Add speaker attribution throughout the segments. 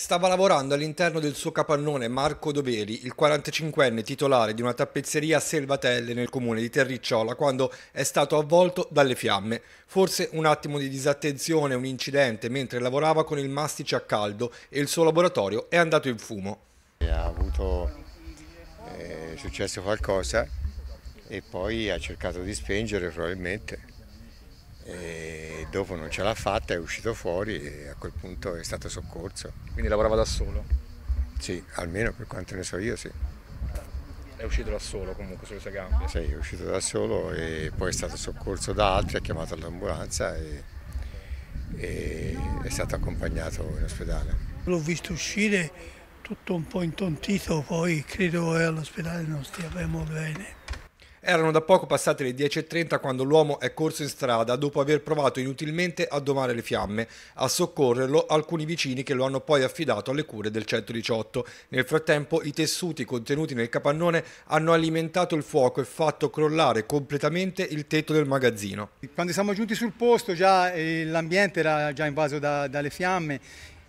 Speaker 1: Stava lavorando all'interno del suo capannone Marco Doveri, il 45enne titolare di una tappezzeria a Selvatelle nel comune di Terricciola, quando è stato avvolto dalle fiamme. Forse un attimo di disattenzione, un incidente, mentre lavorava con il mastice a caldo e
Speaker 2: il suo laboratorio è andato in fumo. Ha avuto eh, successo qualcosa e poi ha cercato di spengere probabilmente. E dopo non ce l'ha fatta, è uscito fuori e a quel punto è stato soccorso. Quindi lavorava da solo? Sì, almeno per quanto ne so io sì.
Speaker 1: È uscito da solo comunque sulle sue gambe?
Speaker 2: Sì, è uscito da solo e poi è stato soccorso da altri, ha chiamato l'ambulanza e, e è stato accompagnato in ospedale.
Speaker 3: L'ho visto uscire tutto un po' intontito, poi credo che all'ospedale non stia bene.
Speaker 1: Erano da poco passate le 10.30 quando l'uomo è corso in strada dopo aver provato inutilmente a domare le fiamme. A soccorrerlo alcuni vicini che lo hanno poi affidato alle cure del 118. Nel frattempo i tessuti contenuti nel capannone hanno alimentato il fuoco e fatto
Speaker 3: crollare completamente il tetto del magazzino.
Speaker 1: Quando siamo giunti
Speaker 3: sul posto già eh, l'ambiente era già invaso da, dalle fiamme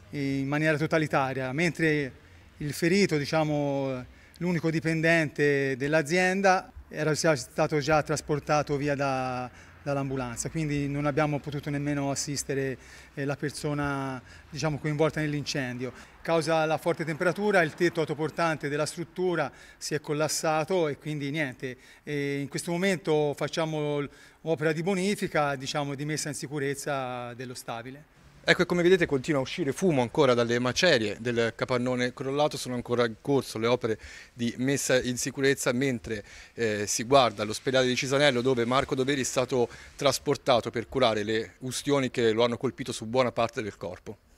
Speaker 3: in maniera totalitaria, mentre il ferito diciamo l'unico dipendente dell'azienda era stato già trasportato via da, dall'ambulanza, quindi non abbiamo potuto nemmeno assistere eh, la persona diciamo, coinvolta nell'incendio. Causa la forte temperatura, il tetto autoportante della struttura si è collassato e quindi niente, e in questo momento facciamo opera di bonifica, diciamo, di messa in sicurezza dello stabile.
Speaker 1: Ecco, come vedete continua a uscire fumo ancora dalle macerie del capannone crollato, sono ancora in corso le opere di messa in sicurezza mentre eh, si guarda l'ospedale di Cisanello dove Marco Doveri è stato trasportato per curare le ustioni che lo hanno colpito su buona parte del corpo.